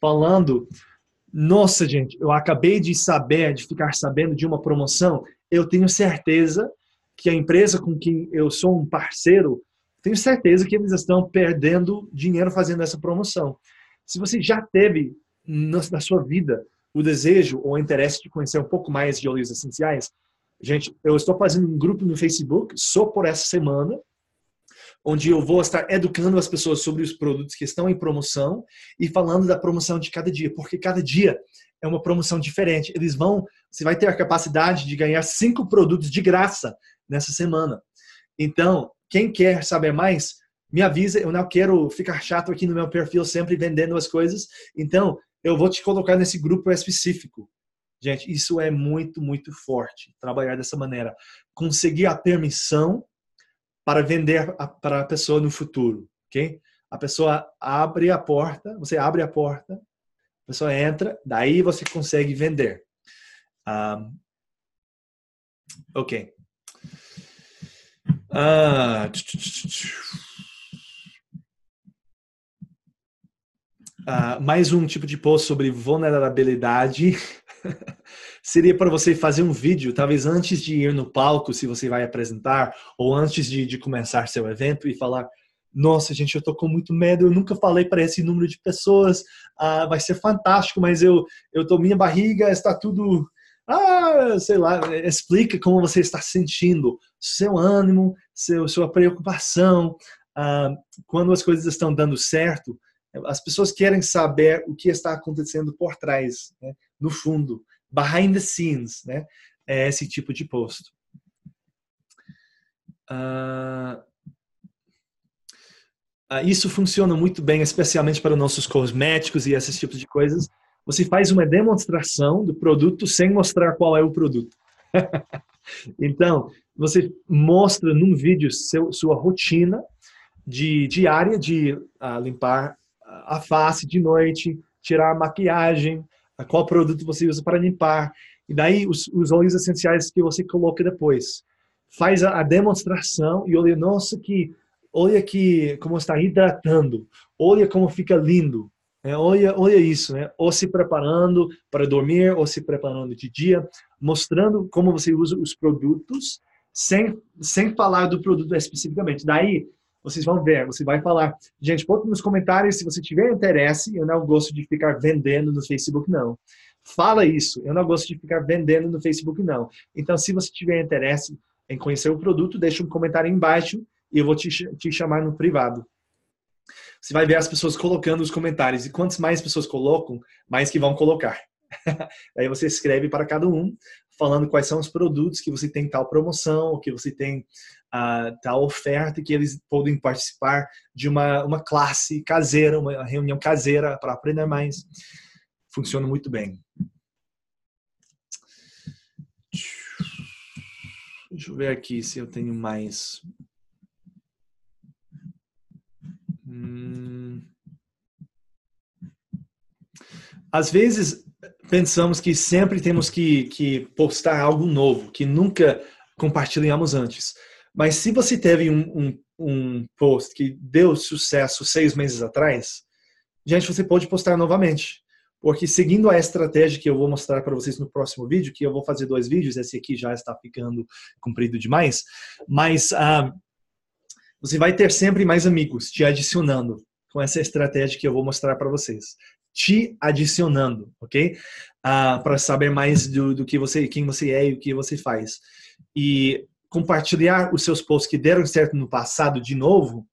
falando: Nossa, gente, eu acabei de saber, de ficar sabendo de uma promoção. Eu tenho certeza que a empresa com quem eu sou um parceiro, tenho certeza que eles estão perdendo dinheiro fazendo essa promoção. Se você já teve na sua vida o desejo ou o interesse de conhecer um pouco mais de óleos essenciais, gente, eu estou fazendo um grupo no Facebook só por essa semana, onde eu vou estar educando as pessoas sobre os produtos que estão em promoção e falando da promoção de cada dia, porque cada dia é uma promoção diferente. Eles vão, você vai ter a capacidade de ganhar cinco produtos de graça nessa semana. Então, quem quer saber mais, me avisa. Eu não quero ficar chato aqui no meu perfil sempre vendendo as coisas. Então, eu vou te colocar nesse grupo específico. Gente, isso é muito, muito forte, trabalhar dessa maneira. Conseguir a permissão para vender a, para a pessoa no futuro, ok? A pessoa abre a porta, você abre a porta, a pessoa entra, daí você consegue vender. Um, ok. Ah, tch, tch, tch, Uh, mais um tipo de post sobre vulnerabilidade seria para você fazer um vídeo, talvez antes de ir no palco, se você vai apresentar, ou antes de, de começar seu evento e falar: Nossa, gente, eu tô com muito medo, eu nunca falei para esse número de pessoas, ah, vai ser fantástico, mas eu, eu tô, minha barriga está tudo. Ah, sei lá, explica como você está sentindo, seu ânimo, seu, sua preocupação. Ah, quando as coisas estão dando certo, as pessoas querem saber o que está acontecendo por trás. Né? no fundo, behind the scenes, né? É esse tipo de posto. Uh, ah, ah, isso funciona muito bem, especialmente para nossos cosméticos e esses tipos de coisas. Você faz uma demonstração do produto sem mostrar qual é o produto. então, você mostra num vídeo seu, sua rotina de diária de, uh, limpar a face de noite, tirar a maquiagem, qual produto você usa para limpar, e daí os, os óleos essenciais que você coloca depois. Faz a, a demonstração e olha, nossa, que olha que como está hidratando, olha como fica lindo, é, olha, olha isso, né? ou se preparando para dormir, ou se preparando de dia, mostrando como você usa os produtos, sem, sem falar do produto especificamente. Daí, vocês vão ver, você vai falar. Gente, bota nos comentários se você tiver interesse. Eu não gosto de ficar vendendo no Facebook, não. Fala isso. Eu não gosto de ficar vendendo no Facebook, não. Então, se você tiver interesse em conhecer o produto, deixa um comentário embaixo e eu vou te, te chamar no privado. Você vai ver as pessoas colocando os comentários. E quantas mais pessoas colocam, mais que vão colocar. Aí você escreve para cada um falando quais são os produtos que você tem tal promoção, que você tem uh, tal oferta, que eles podem participar de uma, uma classe caseira, uma reunião caseira para aprender mais. Funciona muito bem. Deixa eu ver aqui se eu tenho mais. Hum... Às vezes pensamos que sempre temos que, que postar algo novo, que nunca compartilhamos antes. Mas se você teve um, um, um post que deu sucesso seis meses atrás, gente, você pode postar novamente. Porque seguindo a estratégia que eu vou mostrar para vocês no próximo vídeo, que eu vou fazer dois vídeos, esse aqui já está ficando comprido demais, mas ah, você vai ter sempre mais amigos te adicionando com essa estratégia que eu vou mostrar para vocês te adicionando, ok? Uh, ah, para saber mais do, do que você, quem você é e o que você faz. E compartilhar os seus posts que deram certo no passado de novo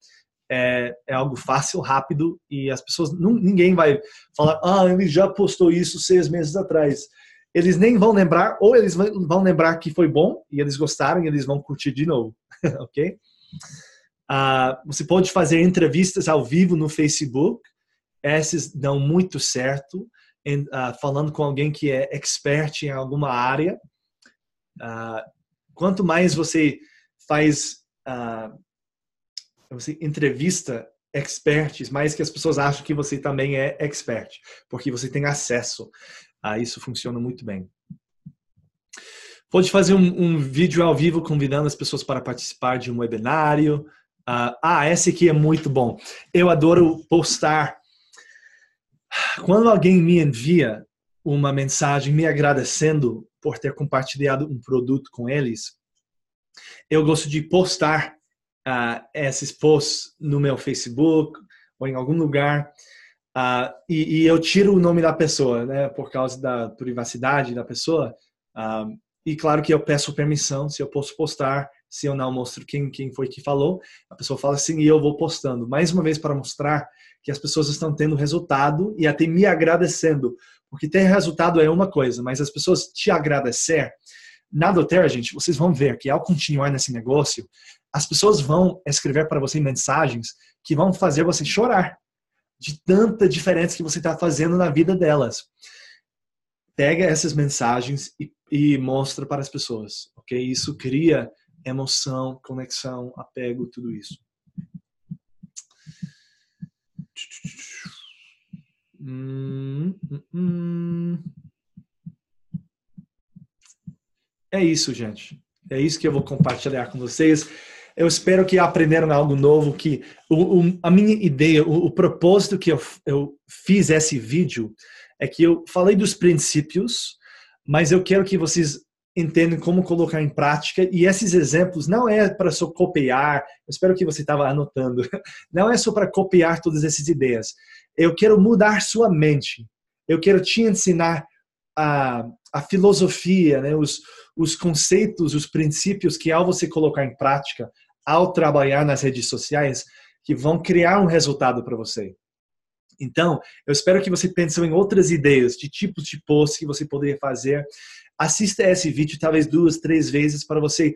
é, é algo fácil, rápido e as pessoas não, ninguém vai falar ah ele já postou isso seis meses atrás. Eles nem vão lembrar ou eles vão lembrar que foi bom e eles gostaram e eles vão curtir de novo, ok? Uh, você pode fazer entrevistas ao vivo no Facebook esses dão muito certo em, uh, falando com alguém que é expert em alguma área. Uh, quanto mais você faz uh, ah, você entrevista experts, mais que as pessoas acham que você também é expert, porque você tem acesso a isso, funciona muito bem. Pode fazer um, um vídeo ao vivo convidando as pessoas para participar de um webinário. ah, esse aqui é muito bom. Eu adoro postar quando alguém me envia uma mensagem me agradecendo por ter compartilhado um produto com eles, eu gosto de postar uh, esses posts no meu Facebook ou em algum lugar. Uh, e, e, eu tiro o nome da pessoa, né, por causa da privacidade da pessoa. Uh, e claro que eu peço permissão se eu posso postar se eu não mostro quem, quem foi que falou, a pessoa fala assim e eu vou postando. Mais uma vez para mostrar que as pessoas estão tendo resultado e até me agradecendo. Porque ter resultado é uma coisa, mas as pessoas te agradecer. Na Doterra, gente, vocês vão ver que ao continuar nesse negócio, as pessoas vão escrever para você mensagens que vão fazer você chorar de tanta diferença que você está fazendo na vida delas. Pega essas mensagens e, e mostra para as pessoas, ok? Isso cria emoção, conexão, apego, tudo isso. Hum, hum, hum. É isso, gente. É isso que eu vou compartilhar com vocês. Eu espero que aprenderam algo novo, que o, o, a minha ideia, o, o propósito que eu, eu fiz esse vídeo é que eu falei dos princípios, mas eu quero que vocês entendem como colocar em prática e esses exemplos não é para só copiar, eu espero que você estava anotando, não é só para copiar todas essas ideias. Eu quero mudar sua mente, eu quero te ensinar a, a filosofia, né? os, os conceitos, os princípios que ao você colocar em prática, ao trabalhar nas redes sociais, que vão criar um resultado para você. Então, eu espero que você pense em outras ideias de tipos de posts que você poderia fazer assista esse vídeo talvez duas, três vezes para você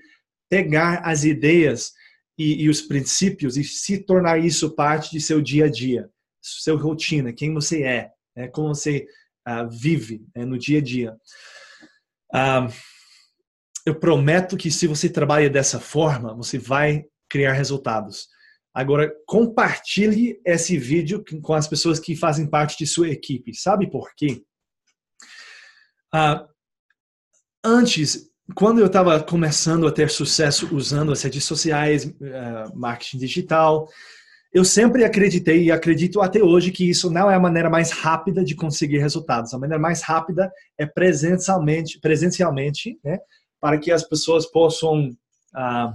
pegar as ideias e, e, os princípios e se tornar isso parte de seu dia a dia, seu rotina, quem você é, né? como você uh, vive né? no dia a dia. Uh, eu prometo que se você trabalha dessa forma, você vai criar resultados. Agora, compartilhe esse vídeo com as pessoas que fazem parte de sua equipe. Sabe por quê? Ah, antes, quando eu estava começando a ter sucesso usando as redes sociais, uh, marketing digital, eu sempre acreditei e acredito até hoje que isso não é a maneira mais rápida de conseguir resultados. A maneira mais rápida é presencialmente, presencialmente, né, para que as pessoas possam, uh,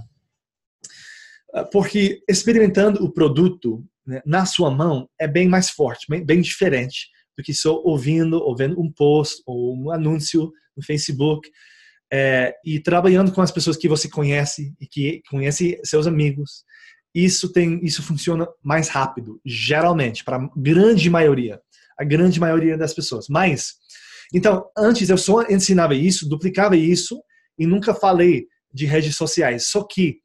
porque experimentando o produto né, na sua mão é bem mais forte, bem, bem diferente do que só ouvindo ou vendo um post ou um anúncio no Facebook é, e trabalhando com as pessoas que você conhece e que conhece seus amigos isso tem isso funciona mais rápido geralmente para a grande maioria a grande maioria das pessoas mas então antes eu só ensinava isso duplicava isso e nunca falei de redes sociais só que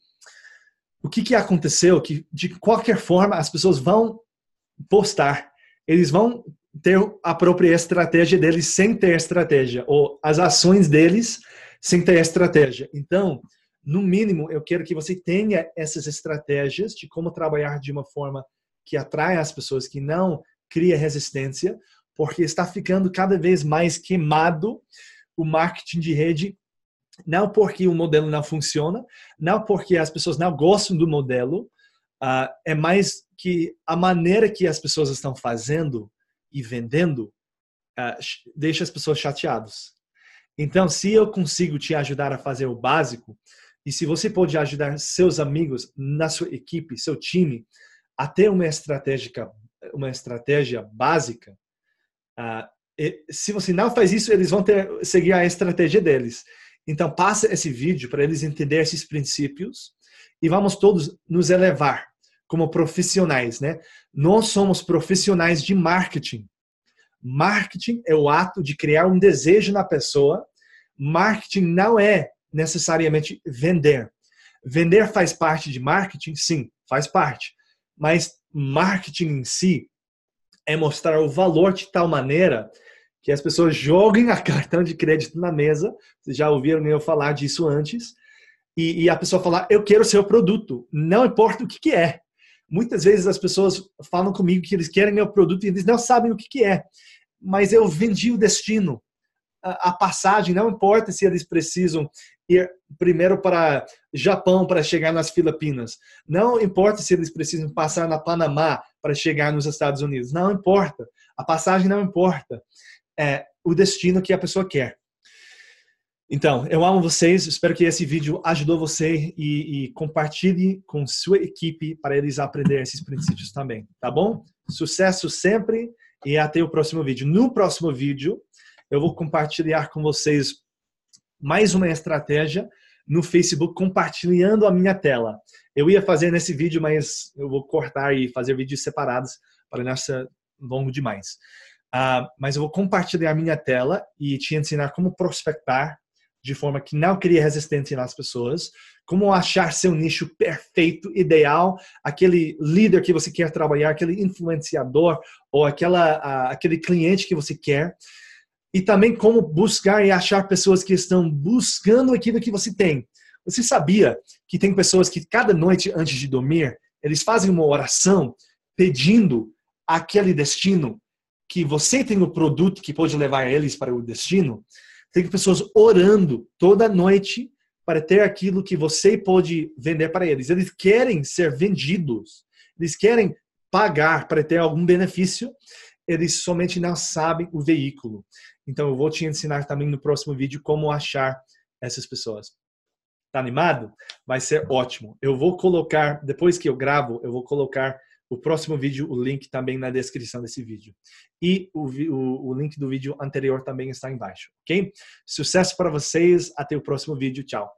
o que, que aconteceu que de qualquer forma as pessoas vão postar eles vão ter a própria estratégia deles sem ter estratégia, ou as ações deles sem ter estratégia. Então, no mínimo, eu quero que você tenha essas estratégias de como trabalhar de uma forma que atrai as pessoas, que não cria resistência, porque está ficando cada vez mais queimado o marketing de rede, não porque o modelo não funciona, não porque as pessoas não gostam do modelo, ah, é mais que a maneira que as pessoas estão fazendo e vendendo uh, deixa as pessoas chateadas. Então, se eu consigo te ajudar a fazer o básico, e se você pode ajudar seus amigos na sua equipe, seu time, a ter uma estratégia, uma estratégia básica, uh, se você não faz isso, eles vão ter, seguir a estratégia deles. Então, passa esse vídeo para eles entenderem esses princípios e vamos todos nos elevar como profissionais, né? Nós somos profissionais de marketing. Marketing é o ato de criar um desejo na pessoa. Marketing não é necessariamente vender. Vender faz parte de marketing? Sim, faz parte. Mas marketing em si é mostrar o valor de tal maneira que as pessoas joguem a cartão de crédito na mesa. Vocês já ouviram eu falar disso antes. E, e a pessoa falar, eu quero o seu produto, não importa o que, que é. Muitas vezes as pessoas falam comigo que eles querem meu produto e eles não sabem o que, que é. Mas eu vendi o destino, a passagem, não importa se eles precisam ir primeiro para Japão para chegar nas Filipinas, não importa se eles precisam passar na Panamá para chegar nos Estados Unidos, não importa, a passagem não importa, é o destino que a pessoa quer. Então, eu amo vocês, espero que esse vídeo ajudou você e, e compartilhe com sua equipe para eles aprender esses princípios também, tá bom? Sucesso sempre e até o próximo vídeo. No próximo vídeo, eu vou compartilhar com vocês mais uma estratégia no Facebook compartilhando a minha tela. Eu ia fazer nesse vídeo, mas eu vou cortar e fazer vídeos separados para não ser longo demais. Uh, mas eu vou compartilhar a minha tela e te ensinar como prospectar de forma que não cria resistência nas pessoas, como achar seu nicho perfeito, ideal, aquele líder que você quer trabalhar, aquele influenciador ou aquela, uh, aquele cliente que você quer, e também como buscar e achar pessoas que estão buscando aquilo que você tem. Você sabia que tem pessoas que cada noite antes de dormir, eles fazem uma oração pedindo aquele destino que você tem o produto que pode levar eles para o destino? Tem pessoas orando toda noite para ter aquilo que você pode vender para eles. Eles querem ser vendidos. Eles querem pagar para ter algum benefício. Eles somente não sabem o veículo. Então eu vou te ensinar também no próximo vídeo como achar essas pessoas. Tá animado? Vai ser ótimo. Eu vou colocar, depois que eu gravo, eu vou colocar o próximo vídeo, o link também na descrição desse vídeo. E o, o, o link do vídeo anterior também está embaixo, ok? Sucesso para vocês, até o próximo vídeo, tchau!